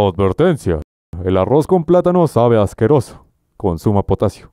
Advertencia. El arroz con plátano sabe asqueroso. Consuma potasio.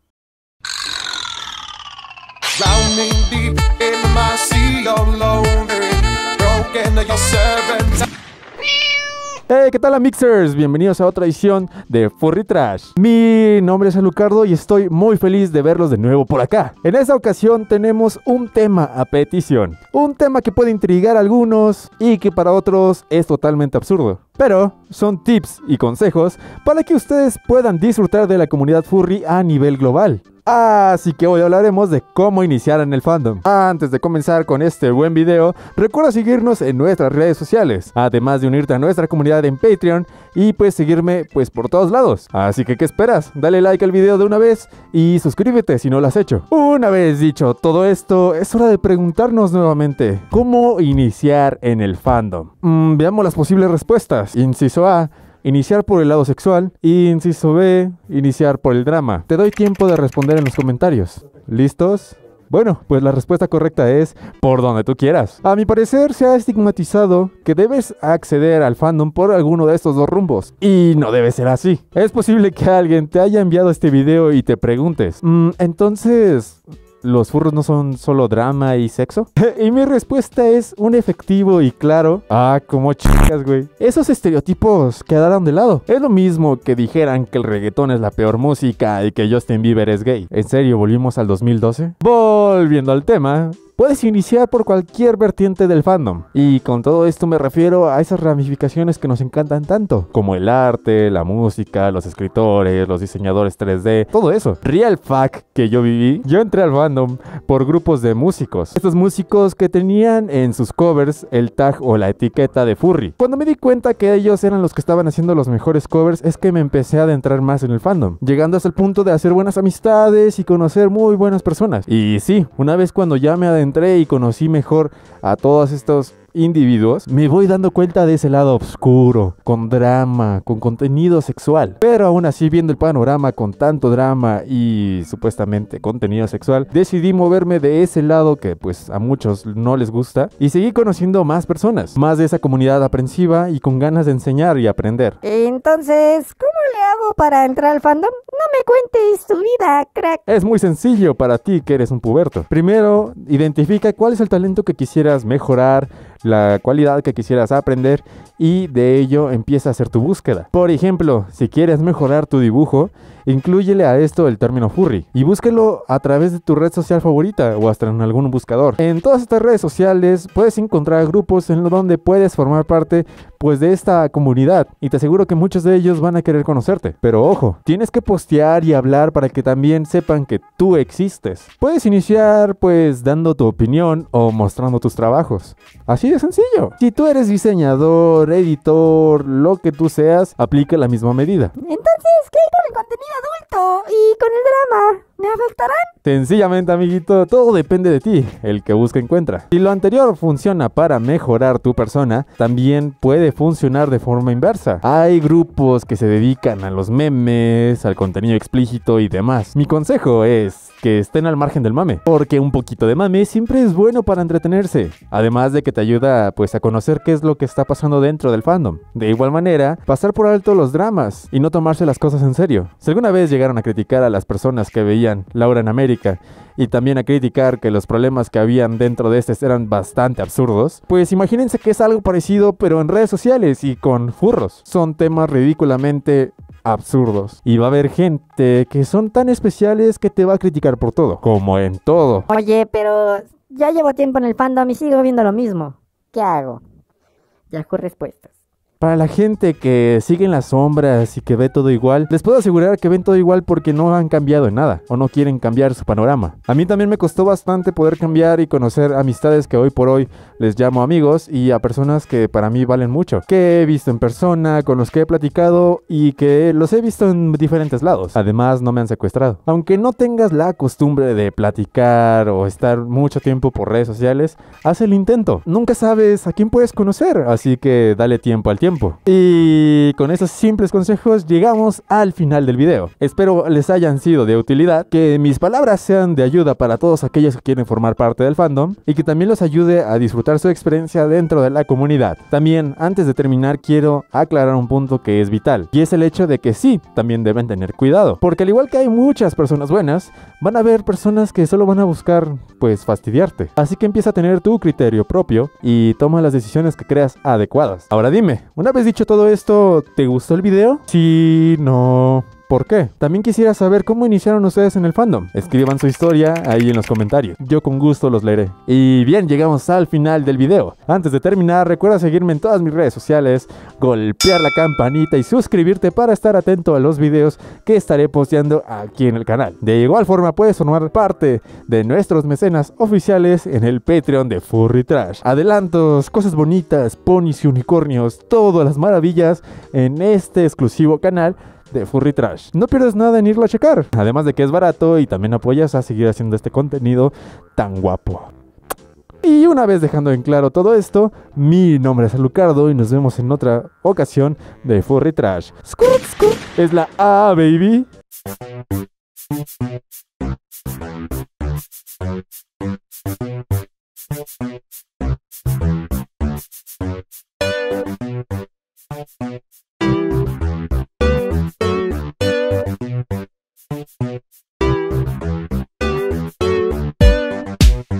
Hey, ¿qué tal, Mixers? Bienvenidos a otra edición de Furry Trash. Mi nombre es Alucardo y estoy muy feliz de verlos de nuevo por acá. En esta ocasión tenemos un tema a petición, un tema que puede intrigar a algunos y que para otros es totalmente absurdo. Pero son tips y consejos para que ustedes puedan disfrutar de la comunidad furry a nivel global. Así que hoy hablaremos de cómo iniciar en el fandom. Antes de comenzar con este buen video, recuerda seguirnos en nuestras redes sociales, además de unirte a nuestra comunidad en Patreon y puedes seguirme pues por todos lados. Así que ¿qué esperas? Dale like al video de una vez y suscríbete si no lo has hecho. Una vez dicho todo esto, es hora de preguntarnos nuevamente, ¿cómo iniciar en el fandom? Mm, veamos las posibles respuestas. Inciso A iniciar por el lado sexual y inciso B, iniciar por el drama. Te doy tiempo de responder en los comentarios. ¿Listos? Bueno, pues la respuesta correcta es por donde tú quieras. A mi parecer se ha estigmatizado que debes acceder al fandom por alguno de estos dos rumbos. Y no debe ser así. Es posible que alguien te haya enviado este video y te preguntes, mm, entonces, los furros no son solo drama y sexo? y mi respuesta es un efectivo y claro. Ah, como chicas, güey. Esos estereotipos quedaron de lado. Es lo mismo que dijeran que el reggaetón es la peor música y que Justin Bieber es gay. ¿En serio volvimos al 2012? Volviendo al tema, Puedes iniciar por cualquier vertiente del fandom. Y con todo esto me refiero a esas ramificaciones que nos encantan tanto, como el arte, la música, los escritores, los diseñadores 3D, todo eso. Real fact que yo viví, yo entré al fandom por grupos de músicos. Estos músicos que tenían en sus covers el tag o la etiqueta de furry. Cuando me di cuenta que ellos eran los que estaban haciendo los mejores covers, es que me empecé a adentrar más en el fandom, llegando hasta el punto de hacer buenas amistades y conocer muy buenas personas. Y sí, una vez cuando ya me adentré entré y conocí mejor a todos estos individuos, me voy dando cuenta de ese lado oscuro, con drama, con contenido sexual. Pero aún así, viendo el panorama con tanto drama y supuestamente contenido sexual, decidí moverme de ese lado que pues a muchos no les gusta y seguí conociendo más personas, más de esa comunidad aprensiva y con ganas de enseñar y aprender. Entonces, ¿cómo le hago para entrar al fandom? No me cuentes tu vida, crack. Es muy sencillo para ti que eres un puberto. Primero, identifica cuál es el talento que quisieras mejorar, la cualidad que quisieras aprender y de ello empieza a hacer tu búsqueda. Por ejemplo, si quieres mejorar tu dibujo, Incluyele a esto el término furry y búsquelo a través de tu red social favorita o hasta en algún buscador. En todas estas redes sociales puedes encontrar grupos en donde puedes formar parte pues de esta comunidad y te aseguro que muchos de ellos van a querer conocerte. Pero ojo, tienes que postear y hablar para que también sepan que tú existes. Puedes iniciar pues dando tu opinión o mostrando tus trabajos. Así de sencillo. Si tú eres diseñador, editor, lo que tú seas, aplica la misma medida. Entonces, ¿qué hay con el contenido adulto y con el drama, ¿me afectarán? Sencillamente, amiguito, todo depende de ti, el que busca encuentra. Si lo anterior funciona para mejorar tu persona, también puede funcionar de forma inversa. Hay grupos que se dedican a los memes, al contenido explícito y demás. Mi consejo es que estén al margen del mame, porque un poquito de mame siempre es bueno para entretenerse, además de que te ayuda pues a conocer qué es lo que está pasando dentro del fandom. De igual manera, pasar por alto los dramas y no tomarse las cosas en serio. Si alguna vez llegaron a criticar a las personas que veían Laura en América y también a criticar que los problemas que habían dentro de este eran bastante absurdos, pues imagínense que es algo parecido pero en redes sociales y con furros. Son temas ridículamente absurdos. Y va a haber gente que son tan especiales que te va a criticar por todo, como en todo. Oye, pero ya llevo tiempo en el fandom y sigo viendo lo mismo. ¿Qué hago? Ya con Respuestas. Para la gente que sigue en las sombras y que ve todo igual, les puedo asegurar que ven todo igual porque no han cambiado en nada o no quieren cambiar su panorama. A mí también me costó bastante poder cambiar y conocer amistades que hoy por hoy les llamo amigos y a personas que para mí valen mucho, que he visto en persona, con los que he platicado y que los he visto en diferentes lados. Además, no me han secuestrado. Aunque no tengas la costumbre de platicar o estar mucho tiempo por redes sociales, haz el intento. Nunca sabes a quién puedes conocer, así que dale tiempo al tiempo y con esos simples consejos llegamos al final del video. Espero les hayan sido de utilidad, que mis palabras sean de ayuda para todos aquellos que quieren formar parte del fandom y que también los ayude a disfrutar su experiencia dentro de la comunidad. También, antes de terminar, quiero aclarar un punto que es vital, y es el hecho de que sí, también deben tener cuidado, porque al igual que hay muchas personas buenas, van a haber personas que solo van a buscar, pues, fastidiarte. Así que empieza a tener tu criterio propio y toma las decisiones que creas adecuadas. Ahora dime, una vez dicho todo esto, ¿te gustó el video? Si no por qué. También quisiera saber cómo iniciaron ustedes en el fandom. Escriban su historia ahí en los comentarios. Yo con gusto los leeré. Y bien, llegamos al final del video. Antes de terminar, recuerda seguirme en todas mis redes sociales, golpear la campanita y suscribirte para estar atento a los videos que estaré posteando aquí en el canal. De igual forma, puedes formar parte de nuestros mecenas oficiales en el Patreon de Furry Trash. Adelantos, cosas bonitas, ponis y unicornios, todas las maravillas en este exclusivo canal de Furry Trash. No pierdes nada en irlo a checar, además de que es barato y también apoyas a seguir haciendo este contenido tan guapo. Y una vez dejando en claro todo esto, mi nombre es Lucardo y nos vemos en otra ocasión de Furry Trash. Es la A, baby.